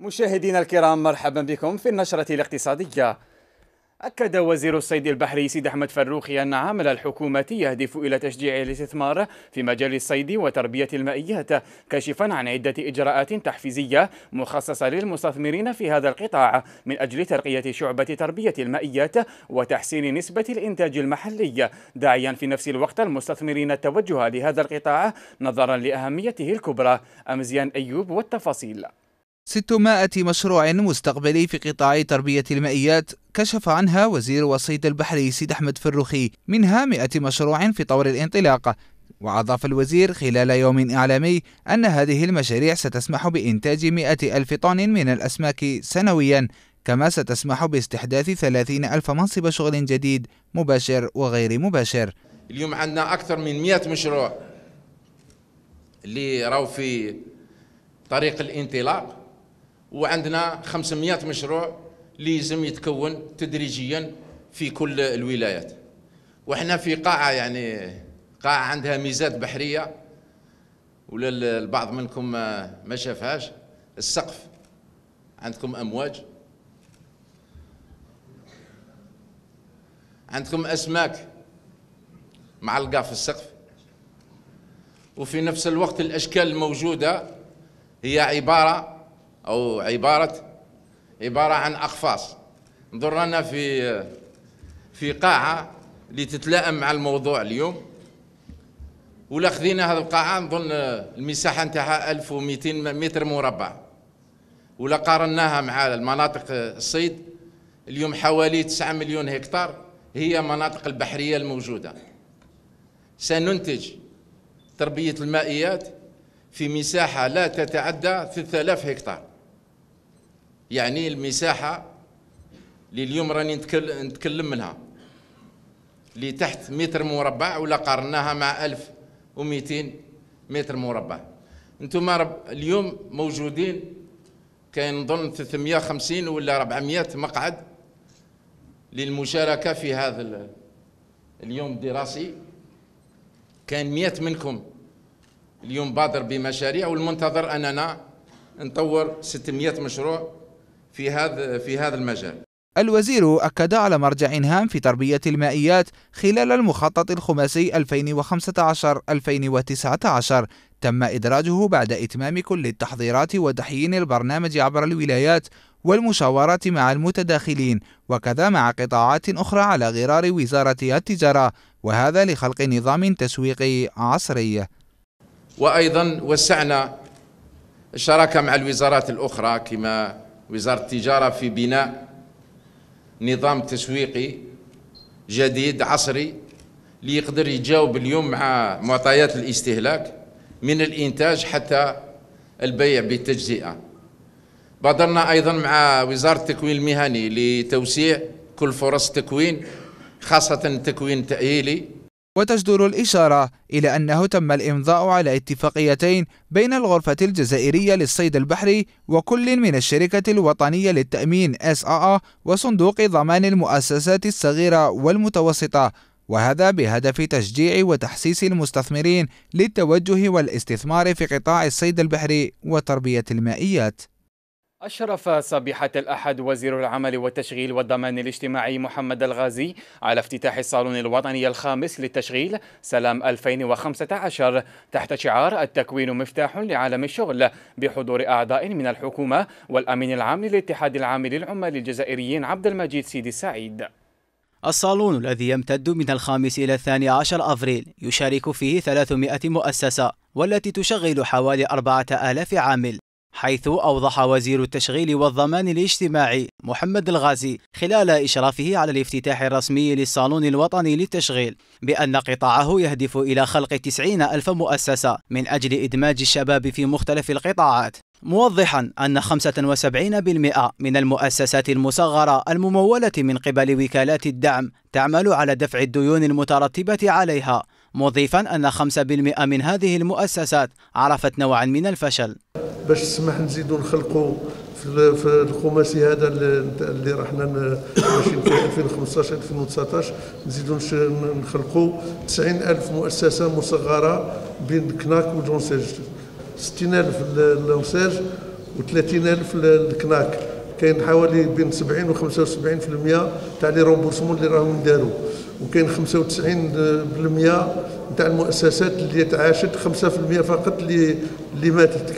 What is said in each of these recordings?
مشاهدينا الكرام مرحبا بكم في النشرة الاقتصادية أكد وزير الصيد البحري سيد أحمد فروخي أن عمل الحكومة يهدف إلى تشجيع الاستثمار في مجال الصيد وتربية المائيات كاشفا عن عدة إجراءات تحفيزية مخصصة للمستثمرين في هذا القطاع من أجل ترقية شعبة تربية المائيات وتحسين نسبة الإنتاج المحلي داعيا في نفس الوقت المستثمرين التوجه لهذا القطاع نظرا لأهميته الكبرى أمزيان أيوب والتفاصيل 600 مشروع مستقبلي في قطاع تربية المائيات كشف عنها وزير وصيد البحري سيد أحمد فروخي منها 100 مشروع في طور الانطلاق وأضاف الوزير خلال يوم إعلامي أن هذه المشاريع ستسمح بإنتاج 100 ألف طن من الأسماك سنويا كما ستسمح باستحداث 30 ألف منصب شغل جديد مباشر وغير مباشر اليوم عندنا أكثر من 100 مشروع اللي راهو في طريق الانطلاق وعندنا 500 مشروع لازم يتكون تدريجيا في كل الولايات وحنا في قاعة يعني قاعة عندها ميزات بحرية ولا البعض منكم ما شافهاش السقف عندكم أمواج عندكم أسماك معلقة في السقف وفي نفس الوقت الأشكال الموجودة هي عبارة أو عبارة عبارة عن أقفاص ضرنا في في قاعة لتتلائم مع الموضوع اليوم ولا خذينا هذه القاعة نظن المساحة نتاعها 1200 متر مربع ولا قارناها مع المناطق الصيد اليوم حوالي 9 مليون هكتار هي مناطق البحرية الموجودة سننتج تربية المائيات في مساحة لا تتعدى 3000 هكتار يعني المساحة اللي اليوم راني نتكلم منها اللي تحت متر مربع ولا قارناها مع 1200 متر مربع انتم رب اليوم موجودين كاين نظن 350 ولا 400 مقعد للمشاركة في هذا اليوم الدراسي كان 100 منكم اليوم بادر بمشاريع والمنتظر أننا نطور 600 مشروع في هذا في هذا المجال الوزير أكد على مرجع هام في تربية المائيات خلال المخطط الخماسي 2015-2019 تم إدراجه بعد إتمام كل التحضيرات وتحيين البرنامج عبر الولايات والمشاورات مع المتداخلين وكذا مع قطاعات أخرى على غرار وزارة التجارة وهذا لخلق نظام تسويقي عصري وأيضا وسعنا الشراكة مع الوزارات الأخرى كما وزارة التجارة في بناء نظام تسويقي جديد عصري ليقدر يتجاوب اليوم مع معطيات الاستهلاك من الإنتاج حتى البيع بالتجزئة بادرنا أيضا مع وزارة التكوين المهني لتوسيع كل فرص التكوين خاصة التكوين التأهيلي وتجدر الإشارة إلى أنه تم الإمضاء على اتفاقيتين بين الغرفة الجزائرية للصيد البحري وكل من الشركة الوطنية للتأمين SAA وصندوق ضمان المؤسسات الصغيرة والمتوسطة وهذا بهدف تشجيع وتحسيس المستثمرين للتوجه والاستثمار في قطاع الصيد البحري وتربية المائيات أشرف صبيحة الأحد وزير العمل والتشغيل والضمان الاجتماعي محمد الغازي على افتتاح الصالون الوطني الخامس للتشغيل سلام 2015 تحت شعار التكوين مفتاح لعالم الشغل بحضور أعضاء من الحكومة والأمين العام للاتحاد العام للعمال الجزائريين عبد المجيد سيدي السعيد. الصالون الذي يمتد من الخامس إلى الثاني عشر أفريل يشارك فيه 300 مؤسسة والتي تشغل حوالي 4000 عامل حيث أوضح وزير التشغيل والضمان الاجتماعي محمد الغازي خلال إشرافه على الافتتاح الرسمي للصالون الوطني للتشغيل بأن قطاعه يهدف إلى خلق 90 ألف مؤسسة من أجل إدماج الشباب في مختلف القطاعات موضحا أن 75% من المؤسسات المصغرة الممولة من قبل وكالات الدعم تعمل على دفع الديون المترتبة عليها مضيفا أن 5% من هذه المؤسسات عرفت نوعا من الفشل باش تسمح نزيدوا نخلقوا في في الخماسي هذا اللي راحنا ماشيين فيه 2015 2019 نزيدوا نخلقوا 90000 مؤسسه مصغره بين كناك والجونسيج 60000 لونسيج و 30000 الكناك كاين حوالي بين 70 و 75% تاع لي رومبورسمون اللي راهم داروا وكاين 95% تاع المؤسسات اللي تعاشت 5% فقط اللي اللي ماتت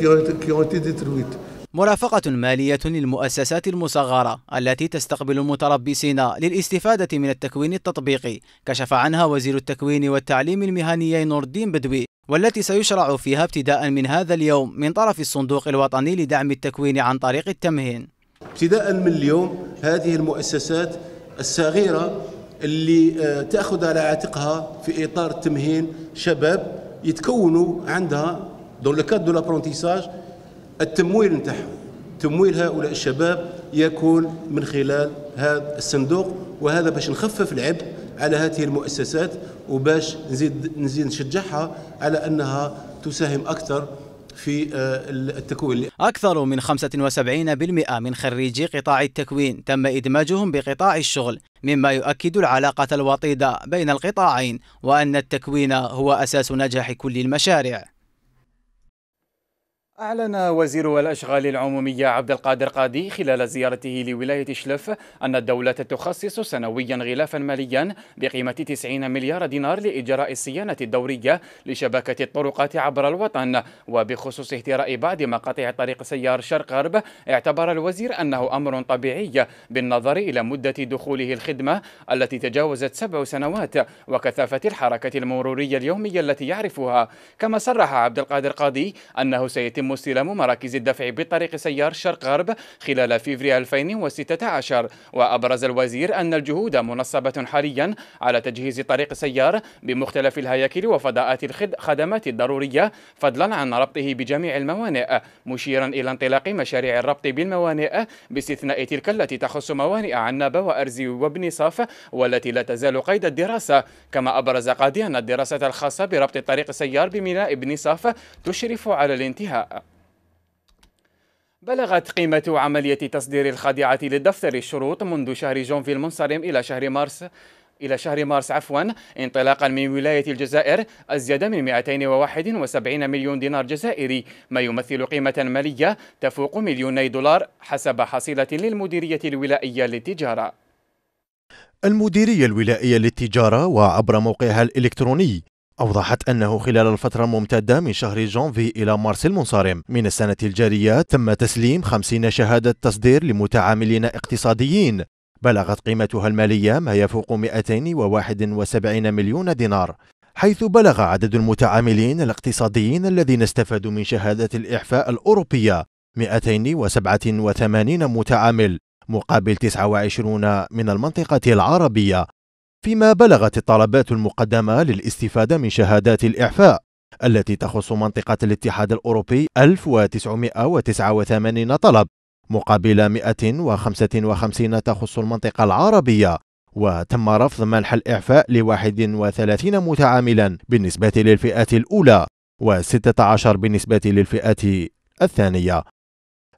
كي اونتي ديترويت مرافقة مالية للمؤسسات المصغرة التي تستقبل المتربصين للاستفادة من التكوين التطبيقي كشف عنها وزير التكوين والتعليم المهني نور الدين بدوي والتي سيشرع فيها ابتداء من هذا اليوم من طرف الصندوق الوطني لدعم التكوين عن طريق التمهين ابتداء من اليوم هذه المؤسسات الصغيرة اللي آه، تأخذ على عاتقها في إطار تمهين شباب يتكونوا عندها دون لو كاد دو لابرونتيساج التمويل نتاعهم تمويل هؤلاء الشباب يكون من خلال هذا الصندوق وهذا باش نخفف العبء على هذه المؤسسات وباش نزيد نزيد نشجعها على انها تساهم اكثر في آه، التكوين أكثر من 75% من خريجي قطاع التكوين تم إدماجهم بقطاع الشغل مما يؤكد العلاقة الوطيدة بين القطاعين وأن التكوين هو أساس نجاح كل المشاريع أعلن وزير الأشغال العمومية عبد القادر قادي خلال زيارته لولاية شلف أن الدولة تخصص سنويا غلافا ماليا بقيمة 90 مليار دينار لإجراء الصيانة الدورية لشبكة الطرقات عبر الوطن وبخصوص اهتراء بعض مقاطع طريق سيار شرق غرب اعتبر الوزير أنه أمر طبيعي بالنظر إلى مدة دخوله الخدمة التي تجاوزت سبع سنوات وكثافة الحركة المرورية اليومية التي يعرفها كما صرح عبد القادر قادي أنه سيتم يتم استلام مراكز الدفع بطريق سيار شرق غرب خلال فيفري 2016 وأبرز الوزير أن الجهود منصبة حاليا على تجهيز طريق سيار بمختلف الهياكل وفضاءات الخدمات الضرورية فضلا عن ربطه بجميع الموانئ مشيرا إلى انطلاق مشاريع الربط بالموانئ باستثناء تلك التي تخص موانئ عنابة وأرزي وابن صاف والتي لا تزال قيد الدراسة كما أبرز قاضي أن الدراسة الخاصة بربط طريق سيار بميناء ابن صاف تشرف على الانتهاء بلغت قيمة عملية تصدير الخادعة للدفتر الشروط منذ شهر جونفي المنصرم إلى شهر مارس إلى شهر مارس عفوا انطلاقا من ولاية الجزائر أزيد من 271 مليون دينار جزائري ما يمثل قيمة مالية تفوق مليوني دولار حسب حصيلة للمديرية الولائية للتجارة المديرية الولائية للتجارة وعبر موقعها الإلكتروني أوضحت أنه خلال الفترة الممتدة من شهر جانفي إلى مارس المنصرم من السنة الجارية تم تسليم 50 شهادة تصدير لمتعاملين اقتصاديين بلغت قيمتها المالية ما يفوق 271 مليون دينار حيث بلغ عدد المتعاملين الاقتصاديين الذين استفادوا من شهادة الإعفاء الأوروبية 287 متعامل مقابل 29 من المنطقة العربية فيما بلغت الطلبات المقدمة للاستفادة من شهادات الإعفاء التي تخص منطقة الاتحاد الأوروبي 1989 طلب مقابل 155 تخص المنطقة العربية وتم رفض منح الإعفاء ل 31 متعاملا بالنسبة للفئة الأولى و16 بالنسبة للفئة الثانية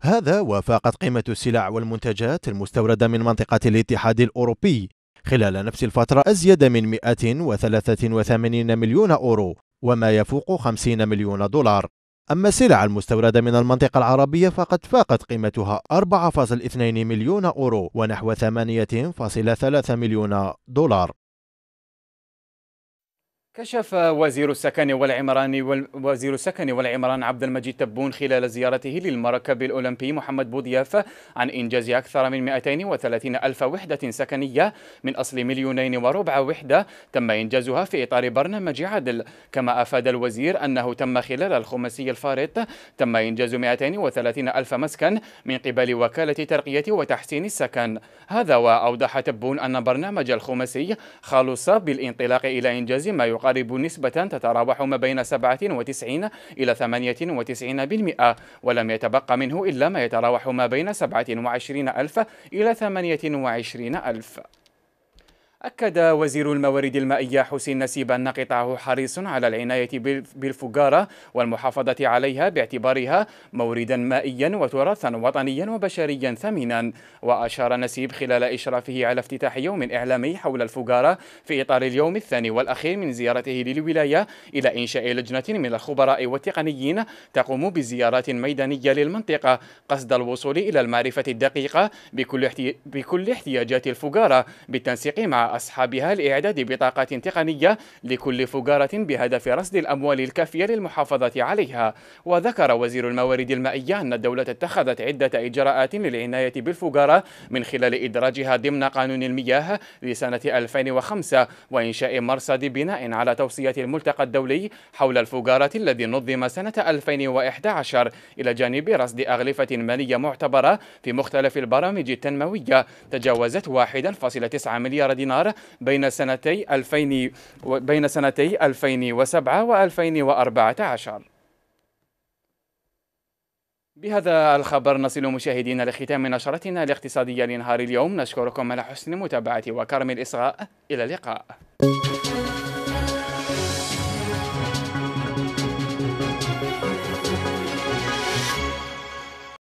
هذا وفاقت قيمة السلع والمنتجات المستوردة من منطقة الاتحاد الأوروبي خلال نفس الفترة أزيد من 183 مليون أورو وما يفوق 50 مليون دولار أما السلع المستوردة من المنطقة العربية فقد فاقت قيمتها 4.2 مليون أورو ونحو 8.3 مليون دولار كشف وزير السكن والعمران وزير السكن والعمران عبد المجيد تبون خلال زيارته للمركب الأولمبي محمد بوضياف عن إنجاز أكثر من 230 ألف وحدة سكنية من أصل مليونين وربع وحدة تم إنجازها في إطار برنامج عدل كما أفاد الوزير أنه تم خلال الخماسي الفارط تم إنجاز 230 ألف مسكن من قبل وكالة ترقية وتحسين السكن هذا وأوضح تبون أن برنامج الخماسي خلص بالانطلاق إلى إنجاز ما يقال تقارب نسبة تتراوح ما بين 97 إلى 98% ولم يتبقى منه إلا ما يتراوح ما بين 27 ألف إلى 28 ألف أكد وزير الموارد المائية حسين نسيب أن قطاعه حريص على العناية بالفجارة والمحافظة عليها باعتبارها موردا مائيا وتراثا وطنيا وبشريا ثمينا وأشار نسيب خلال إشرافه على افتتاح يوم إعلامي حول الفجارة في إطار اليوم الثاني والأخير من زيارته للولاية إلى إنشاء لجنة من الخبراء والتقنيين تقوم بزيارات ميدانية للمنطقة قصد الوصول إلى المعرفة الدقيقة بكل, احتي... بكل احتياجات الفجارة بالتنسيق مع أصحابها لإعداد بطاقات تقنية لكل فجارة بهدف رصد الأموال الكافية للمحافظة عليها وذكر وزير الموارد المائية أن الدولة اتخذت عدة إجراءات للعناية بالفجارة من خلال إدراجها ضمن قانون المياه لسنة 2005 وإنشاء مرصد بناء على توصية الملتقى الدولي حول الفجارة الذي نظم سنة 2011 إلى جانب رصد أغلفة مالية معتبرة في مختلف البرامج التنموية تجاوزت 1.9 مليار دينار النار بين سنتي 2000 بين سنتي 2007 و 2014 بهذا الخبر نصل مشاهدينا لختام نشرتنا الاقتصادية لنهار اليوم نشكركم على حسن المتابعه وكرم الإصغاء إلى اللقاء